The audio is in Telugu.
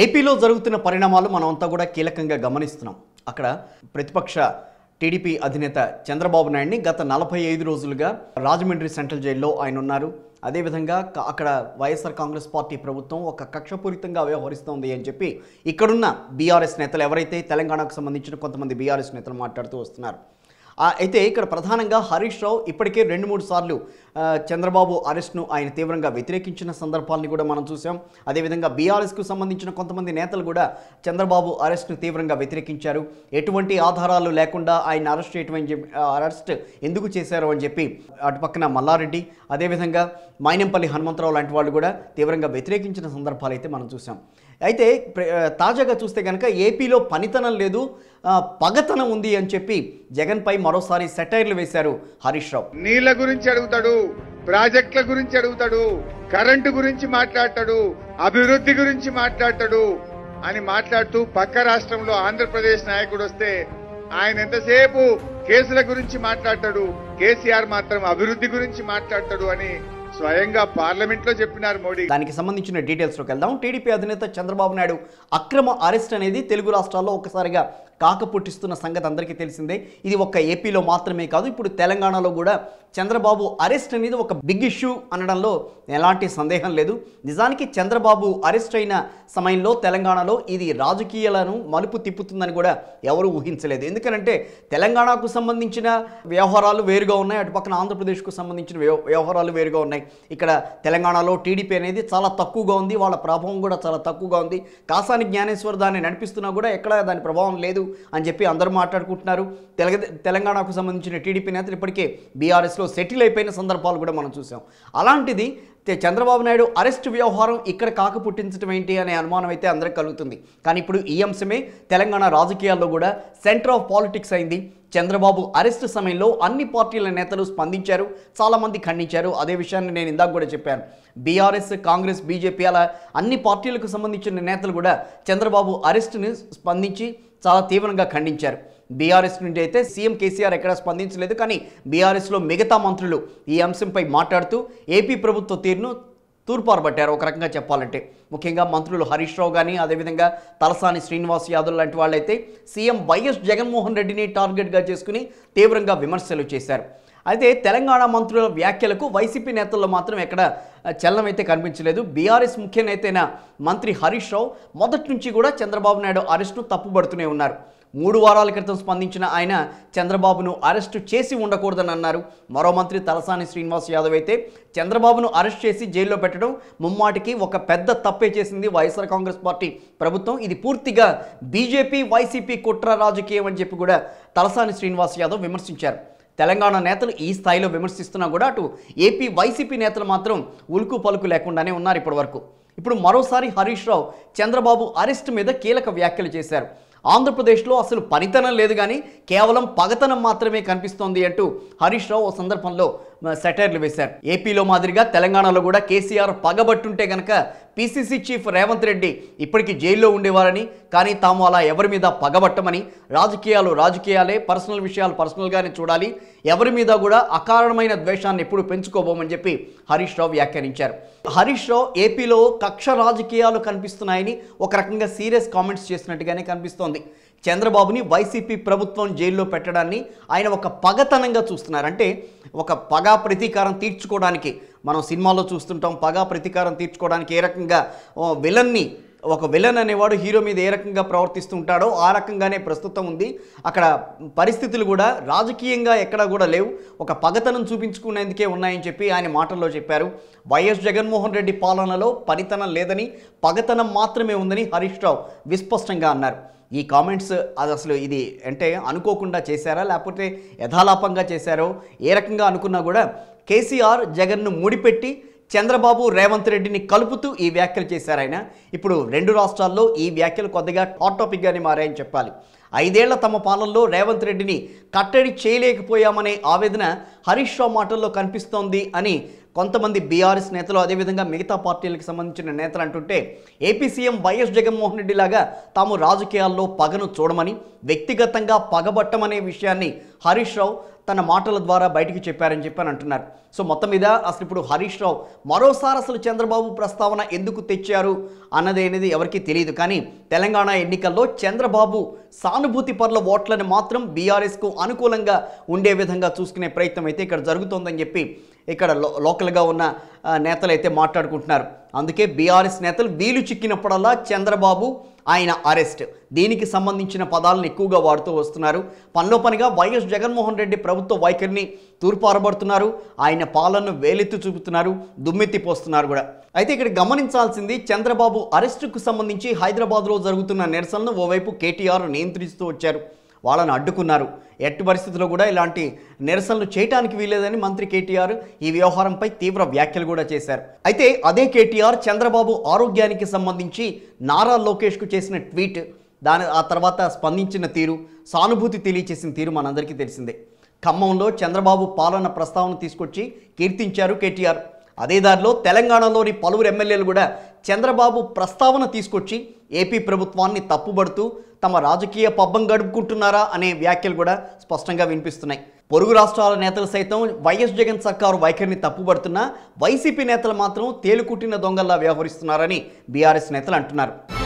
ఏపీలో జరుగుతున్న పరిణామాలు మనం అంతా కూడా కీలకంగా గమనిస్తున్నాం అక్కడ ప్రతిపక్ష టీడీపీ అధినేత చంద్రబాబు నాయుడిని గత నలభై ఐదు రోజులుగా రాజమండ్రి సెంట్రల్ జైల్లో ఆయన ఉన్నారు అదేవిధంగా అక్కడ వైఎస్ఆర్ కాంగ్రెస్ పార్టీ ప్రభుత్వం ఒక కక్షపూరితంగా వ్యవహరిస్తోంది అని చెప్పి ఇక్కడున్న బీఆర్ఎస్ నేతలు ఎవరైతే తెలంగాణకు సంబంధించిన కొంతమంది బీఆర్ఎస్ నేతలు మాట్లాడుతూ వస్తున్నారు అయితే ఇక్కడ ప్రధానంగా హరీష్ రావు ఇప్పటికే రెండు మూడు సార్లు చంద్రబాబు అరెస్ట్ను ఆయన తీవ్రంగా వ్యతిరేకించిన సందర్భాలను కూడా మనం చూసాం అదేవిధంగా బీఆర్ఎస్కు సంబంధించిన కొంతమంది నేతలు కూడా చంద్రబాబు అరెస్ట్ను తీవ్రంగా వ్యతిరేకించారు ఎటువంటి ఆధారాలు లేకుండా ఆయన అరెస్ట్ చేయటమని చెప్పి అరెస్ట్ ఎందుకు చేశారు అని చెప్పి అటుపక్కన మల్లారెడ్డి అదేవిధంగా మైనంపల్లి హనుమంతరావు లాంటి వాళ్ళు కూడా తీవ్రంగా వ్యతిరేకించిన సందర్భాలు అయితే మనం చూసాం అయితే తాజాగా చూస్తే కనుక ఏపీలో పనితనం లేదు పగతనం ఉంది అని చెప్పి జగన్పై మరోసారి సెటైర్లు వేశారు హరీష్ రావు నీళ్ల గురించి అడుగుతాడు ప్రాజెక్టుల గురించి అడుగుతాడు కరెంటు గురించి మాట్లాడతాడు అభివృద్ధి గురించి మాట్లాడతాడు అని మాట్లాడుతూ పక్క రాష్ట్రంలో ఆంధ్రప్రదేశ్ నాయకుడు వస్తే ఆయన ఎంతసేపు కేసుల గురించి మాట్లాడతాడు కేసీఆర్ మాత్రం అభివృద్ధి గురించి మాట్లాడతాడు అని స్వయంగా పార్లమెంట్ లో చెప్పినారు మోడీ దానికి సంబంధించిన డీటెయిల్స్ లోకి వెళ్దాం టీడీపీ అధినేత చంద్రబాబు నాయుడు అక్రమ అరెస్ట్ అనేది తెలుగు రాష్ట్రాల్లో ఒకసారిగా కాక పుట్టిస్తున్న సంగతి అందరికీ తెలిసిందే ఇది ఒక్క ఏపీలో మాత్రమే కాదు ఇప్పుడు తెలంగాణలో కూడా చంద్రబాబు అరెస్ట్ అనేది ఒక బిగ్ ఇష్యూ అనడంలో ఎలాంటి సందేహం లేదు నిజానికి చంద్రబాబు అరెస్ట్ అయిన సమయంలో తెలంగాణలో ఇది రాజకీయాలను మలుపు తిప్పుతుందని కూడా ఎవరు ఊహించలేదు ఎందుకంటే తెలంగాణకు సంబంధించిన వ్యవహారాలు వేరుగా ఉన్నాయి అటు పక్కన ఆంధ్రప్రదేశ్కు సంబంధించిన వ్యవహారాలు వేరుగా ఉన్నాయి ఇక్కడ తెలంగాణలో టీడీపీ అనేది చాలా తక్కువగా ఉంది వాళ్ళ ప్రభావం కూడా చాలా తక్కువగా ఉంది కాసాని జ్ఞానేశ్వర్ దాన్ని నడిపిస్తున్నా కూడా ఎక్కడ దాని ప్రభావం లేదు అని చెప్పి అందరూ మాట్లాడుకుంటున్నారు తెలగ తెలంగాణకు సంబంధించిన టీడీపీ నేతలు ఇప్పటికే బీఆర్ఎస్లో సెటిల్ అయిపోయిన సందర్భాలు కూడా మనం చూసాం అలాంటిది చంద్రబాబు నాయుడు అరెస్ట్ వ్యవహారం ఇక్కడ కాక పుట్టించడం ఏంటి అనే అనుమానం అయితే అందరికి కలుగుతుంది కానీ ఇప్పుడు ఈ అంశమే తెలంగాణ రాజకీయాల్లో కూడా సెంటర్ ఆఫ్ పాలిటిక్స్ అయింది చంద్రబాబు అరెస్ట్ సమయంలో అన్ని పార్టీల నేతలు స్పందించారు చాలామంది ఖండించారు అదే విషయాన్ని నేను ఇందాక కూడా చెప్పాను బీఆర్ఎస్ కాంగ్రెస్ బీజేపీ అలా అన్ని పార్టీలకు సంబంధించిన నేతలు కూడా చంద్రబాబు అరెస్ట్ని స్పందించి చాలా తీవ్రంగా ఖండించారు బీఆర్ఎస్ నుండి అయితే సీఎం కేసీఆర్ ఎక్కడ స్పందించలేదు కానీ బీఆర్ఎస్లో మిగతా మంత్రులు ఈ అంశంపై మాట్లాడుతూ ఏపీ ప్రభుత్వ తీరును తూర్పారబట్టారు ఒక రకంగా చెప్పాలంటే ముఖ్యంగా మంత్రులు హరీష్ రావు కానీ అదేవిధంగా తలసాని శ్రీనివాస్ యాదవ్ లాంటి వాళ్ళైతే సీఎం వైఎస్ జగన్మోహన్ రెడ్డిని టార్గెట్గా చేసుకుని తీవ్రంగా విమర్శలు చేశారు అయితే తెలంగాణ మంత్రుల వ్యాఖ్యలకు వైసీపీ నేతల్లో మాత్రం ఎక్కడ చలనం అయితే కనిపించలేదు బీఆర్ఎస్ ముఖ్య నేతైన మంత్రి హరీష్ రావు మొదటి నుంచి కూడా చంద్రబాబు నాయుడు అరెస్టును తప్పుబడుతూనే ఉన్నారు మూడు వారాల క్రితం స్పందించిన ఆయన చంద్రబాబును అరెస్టు చేసి ఉండకూడదని అన్నారు మరో మంత్రి తలసాని శ్రీనివాస్ యాదవ్ అయితే చంద్రబాబును అరెస్ట్ చేసి జైల్లో పెట్టడం ముమ్మాటికి ఒక పెద్ద తప్పే చేసింది వైఎస్ఆర్ కాంగ్రెస్ పార్టీ ప్రభుత్వం ఇది పూర్తిగా బీజేపీ వైసీపీ కుట్ర రాజకీయం అని చెప్పి కూడా తలసాని శ్రీనివాస్ యాదవ్ విమర్శించారు తెలంగాణ నేతలు ఈ స్థాయిలో విమర్శిస్తున్నా కూడా అటు ఏపీ వైసీపీ నేతలు మాత్రం ఉలుకు పలుకు లేకుండానే ఉన్నారు ఇప్పటివరకు ఇప్పుడు మరోసారి హరీష్ రావు చంద్రబాబు అరెస్ట్ మీద కీలక వ్యాఖ్యలు చేశారు ఆంధ్రప్రదేశ్లో అసలు పనితనం లేదు కానీ కేవలం పగతనం మాత్రమే కనిపిస్తోంది అంటూ హరీష్ రావు ఓ సందర్భంలో సెటైర్లు వేశారు ఏపీలో మాదిరిగా తెలంగాణలో కూడా కేసీఆర్ పగబట్టుంటే గనక పీసీసీ చీఫ్ రేవంత్ రెడ్డి ఇప్పటికీ జైల్లో ఉండేవారని కానీ తాము అలా ఎవరి మీద పగబట్టమని రాజకీయాలు రాజకీయాలే పర్సనల్ విషయాలు పర్సనల్గానే చూడాలి ఎవరి మీద కూడా అకారణమైన ద్వేషాన్ని ఎప్పుడు పెంచుకోబోమని చెప్పి హరీష్ రావు వ్యాఖ్యానించారు హరీష్ రావు ఏపీలో కక్ష రాజకీయాలు కనిపిస్తున్నాయని ఒక రకంగా సీరియస్ కామెంట్స్ చేసినట్టుగానే కనిపిస్తోంది చంద్రబాబుని వైసీపీ ప్రభుత్వం జైల్లో పెట్టడాన్ని ఆయన ఒక పగతనంగా చూస్తున్నారు అంటే ఒక పగ పగా ప్రతీకారం తీర్చుకోవడానికి మనం సినిమాలో చూస్తుంటాం పగా ప్రతీకారం తీర్చుకోవడానికి ఏ రకంగా విలన్ని ఒక విలన్ అనేవాడు హీరో మీద ఏ రకంగా ప్రవర్తిస్తుంటాడో ఆ రకంగానే ప్రస్తుతం ఉంది అక్కడ పరిస్థితులు కూడా రాజకీయంగా ఎక్కడా కూడా లేవు ఒక పగతనం చూపించుకునేందుకే ఉన్నాయని చెప్పి ఆయన మాటల్లో చెప్పారు వైఎస్ జగన్మోహన్ రెడ్డి పాలనలో పనితనం లేదని పగతనం మాత్రమే ఉందని హరీష్ రావు విస్పష్టంగా అన్నారు ఈ కామెంట్స్ అది అసలు ఇది అంటే అనుకోకుండా చేశారా లేకపోతే యథాలాపంగా చేశారో ఏ రకంగా అనుకున్నా కూడా కేసీఆర్ జగన్ను ముడిపెట్టి చంద్రబాబు రేవంత్ రెడ్డిని కలుపుతూ ఈ వ్యాఖ్యలు చేశారు ఆయన ఇప్పుడు రెండు రాష్ట్రాల్లో ఈ వ్యాఖ్యలు కొద్దిగా టాట్ టాపిక్గానే మారాయని చెప్పాలి ఐదేళ్ల తమ పాలనలో రేవంత్ రెడ్డిని కట్టడి చేయలేకపోయామనే ఆవేదన హరీష్ రావు మాటల్లో కనిపిస్తోంది అని కొంతమంది బీఆర్ఎస్ నేతలు అదేవిధంగా మిగతా పార్టీలకు సంబంధించిన నేతలు అంటుంటే AP CM YS Jaganmohan Reddy లాగా తాము రాజకీయాల్లో పగను చూడమని వ్యక్తిగతంగా పగబట్టమనే విషయాన్ని హరీష్ రావు తన మాటల ద్వారా బయటికి చెప్పారని అని అంటున్నారు సో మొత్తం మీద అసలు ఇప్పుడు హరీష్ రావు మరోసారి అసలు చంద్రబాబు ప్రస్తావన ఎందుకు తెచ్చారు అన్నది అనేది ఎవరికీ తెలియదు కానీ తెలంగాణ ఎన్నికల్లో చంద్రబాబు సానుభూతి పరుల ఓట్లను మాత్రం బీఆర్ఎస్కు అనుకూలంగా ఉండే విధంగా చూసుకునే ప్రయత్నం అయితే ఇక్కడ జరుగుతోందని చెప్పి ఇక్కడ లోకల్గా ఉన్న నేతలు అయితే మాట్లాడుకుంటున్నారు అందుకే బీఆర్ఎస్ నేతలు వీలు చిక్కినప్పుడల్లా చంద్రబాబు ఆయన అరెస్ట్ దీనికి సంబంధించిన పదాలను ఎక్కువగా వాడుతూ వస్తున్నారు పనిలో పనిగా వైఎస్ జగన్మోహన్ రెడ్డి ప్రభుత్వ వైఖరిని తూర్పారబడుతున్నారు ఆయన పాలనను వేలెత్తి చూపుతున్నారు దుమ్మెత్తి పోస్తున్నారు కూడా అయితే ఇక్కడ గమనించాల్సింది చంద్రబాబు అరెస్టుకు సంబంధించి హైదరాబాద్లో జరుగుతున్న నిరసనను ఓవైపు కేటీఆర్ నియంత్రిస్తూ వచ్చారు వాళ్ళని అడ్డుకున్నారు ఎట్టి పరిస్థితుల్లో కూడా ఇలాంటి నిరసనలు చేయటానికి వీలేదని మంత్రి కేటీఆర్ ఈ వ్యవహారంపై తీవ్ర వ్యాఖ్యలు కూడా చేశారు అయితే అదే కేటీఆర్ చంద్రబాబు ఆరోగ్యానికి సంబంధించి నారా లోకేష్కు చేసిన ట్వీట్ దాని ఆ తర్వాత స్పందించిన తీరు సానుభూతి తెలియచేసిన తీరు మనందరికీ తెలిసిందే ఖమ్మంలో చంద్రబాబు పాలన ప్రస్తావన తీసుకొచ్చి కీర్తించారు కేటీఆర్ అదే దారిలో తెలంగాణలోని పలువురు ఎమ్మెల్యేలు కూడా చంద్రబాబు ప్రస్తావన తీసుకొచ్చి ఏపీ ప్రభుత్వాన్ని తప్పుబడుతూ తమ రాజకీయ పబ్బం గడుపుకుంటున్నారా అనే వ్యాఖ్యలు కూడా స్పష్టంగా వినిపిస్తున్నాయి పొరుగు రాష్ట్రాల నేతలు సైతం వైఎస్ జగన్ సర్కారు వైఖరిని తప్పుబడుతున్నా వైసీపీ నేతలు మాత్రం తేలుకుట్టిన దొంగల్లా వ్యవహరిస్తున్నారని బీఆర్ఎస్ నేతలు అంటున్నారు